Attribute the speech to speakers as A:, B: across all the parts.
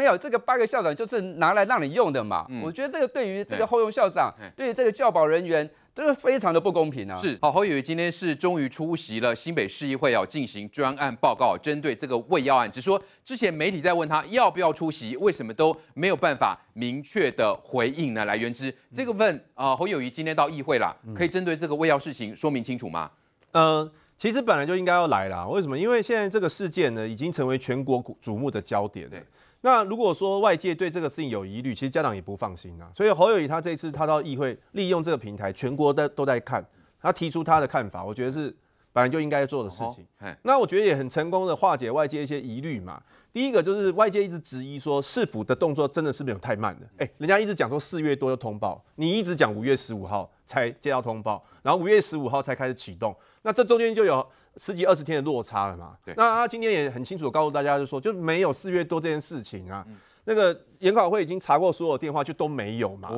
A: 没有这个八个校长就是拿来让你用的嘛。我觉得这个对于这个后用校长，对于这个教保人员，这个非常的不公平啊。是，好，侯友谊今天是终于出席了新北市议会要进行专案报告，针对这个未药案。只说之前媒体在问他要不要出席，为什么都没有办法明确的回应呢？来源之这个问啊，侯友谊今天到议会了，可以针对这个未药事情说明清楚吗？
B: 嗯。其实本来就应该要来啦。为什么？因为现在这个事件呢，已经成为全国瞩目的焦点。那如果说外界对这个事情有疑虑，其实家长也不放心啊。所以侯友谊他这次他到议会，利用这个平台，全国的都在看，他提出他的看法，我觉得是。本来就应该做的事情，那我觉得也很成功的化解外界一些疑虑嘛。第一个就是外界一直质疑说市府的动作真的是没有太慢的，哎，人家一直讲说四月多就通报，你一直讲五月十五号才接到通报，然后五月十五号才开始启动，那这中间就有十几二十天的落差了嘛。那他今天也很清楚告诉大家，就说就没有四月多这件事情啊。那个研考会已经查过所有电话，就都没有嘛，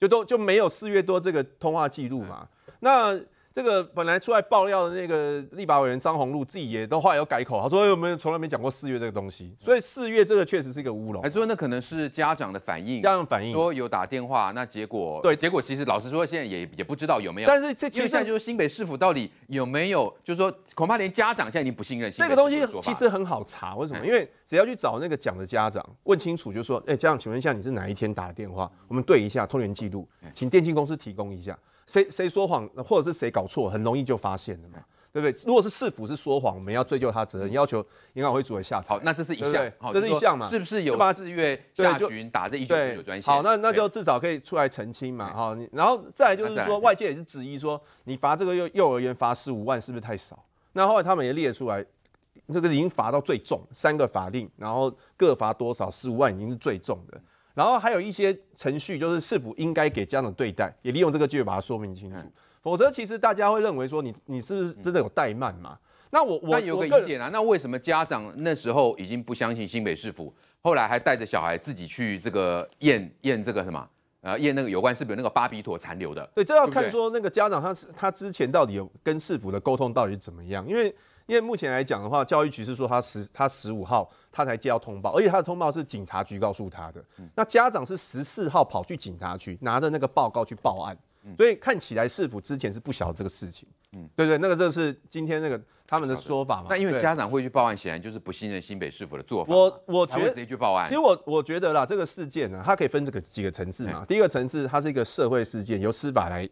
B: 就都就没有四月多这个通话记录嘛。那这个本来出来爆料的那个立法委员张宏禄自己也都话有改口，他说我们从来没讲过四月这个东西，所以四月这个确实是一个
A: 乌龙。还说那可能是家长的反应，家长反应说有打电话，那结果对结果其实老实说现在也也不知道有没有。但是这其实现在就是新北市府到底有没有，就是说恐怕连家长现在已经不信任。这个东西其实很
B: 好查，为什么？因为只要去找那个讲的家长问清楚，就说哎家长，请问一下你是哪一天打的电话？我们对一下通讯记录，请电信公司提供一下。谁谁说谎，或者是谁搞错，很容易就发现了嘛，对不对？如果是市府是说谎，我们要追究他责任，要求银行会主动下台。好，那这是一项，这是一项嘛？是不是有？八字月下旬打这一九九专线。好，那那就至少可以出来澄清嘛，好，然后再就是说，外界也是质疑说，你罚这个幼幼儿园罚十五万，是不是太少？那后来他们也列出来，那个已经罚到最重，三个法令，然后各罚多少，十五万已经是最重的。然后还有一些程序，就是是否应该给家长对待，也利用这个机会把它说明清楚。否则，其实大家会认为说你你是不是真的有怠慢嘛？那我我有个疑
A: 点啊，那为什么家长那时候已经不相信新北市府，后来还带着小孩自己去这个验验这个什么呃验那个有关不是那个巴比妥残
B: 留的？对，这要看说那个家长他是他之前到底有跟市府的沟通到底怎么样，因为。因为目前来讲的话，教育局是说他十他十五号他才接到通报，而且他的通报是警察局告诉他的。那家长是十四号跑去警察局拿着那个报告去报案，所以看起来市府之前是不晓得这个事情。嗯，对对，那个这是今天那个他们的说法嘛。那因为家长会去报案，显然就是不信任新北市府的做法。我我觉直接去报案。其实我我觉得啦，这个事件呢，它可以分这个几个层次嘛。第一个层次，它是一个社会事件，由司法来。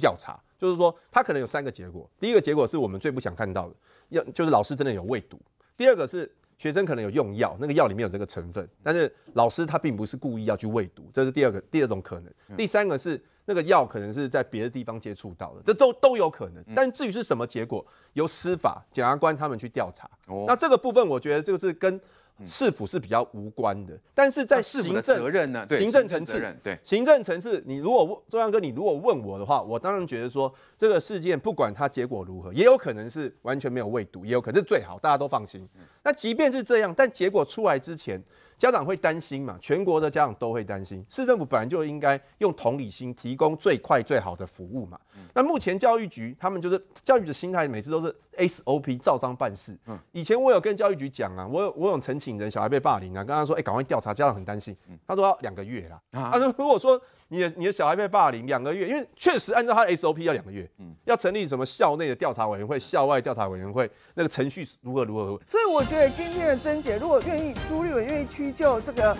B: 调查就是说，他可能有三个结果。第一个结果是我们最不想看到的，要就是老师真的有喂毒。第二个是学生可能有用药，那个药里面有这个成分，但是老师他并不是故意要去喂毒，这是第二个第二种可能。第三个是那个药可能是在别的地方接触到的，这都都有可能。但至于是什么结果，由司法检察官他们去调查。那这个部分，我觉得就是跟。市府是比较无关的？但是在行政责任呢？行政层次，对行政层次，你如果中央哥，你如果问我的话，我当然觉得说这个事件不管它结果如何，也有可能是完全没有未读，也有可能是最好大家都放心。那即便是这样，但结果出来之前。家长会担心嘛？全国的家长都会担心。市政府本来就应该用同理心提供最快最好的服务嘛。那目前教育局他们就是教育的心态，每次都是 S O P 照章办事。嗯，以前我有跟教育局讲啊，我有我有申请人小孩被霸凌啊，跟他说，哎，赶快调查，家长很担心。他说两个月啦。他说，如果说你的你的小孩被霸凌，两个月，因为确实按照他的 S O P 要两个月。嗯，要成立什么校内的调查委员会、校外调查委员会，那个程序如何如何。所以我觉得今天的真姐如果愿意，朱立伦愿意去。依旧这个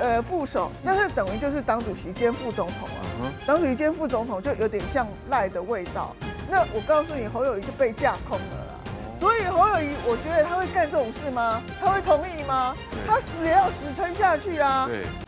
B: 呃副手，那是等于就是党主席兼副总统啊，党主席兼副总统就有点像赖的味道。那我告诉你，侯友谊就被架空了啦。所以侯友谊，我觉得他会干这种事吗？他会同意吗？他死也要死撑下去啊！
A: 对。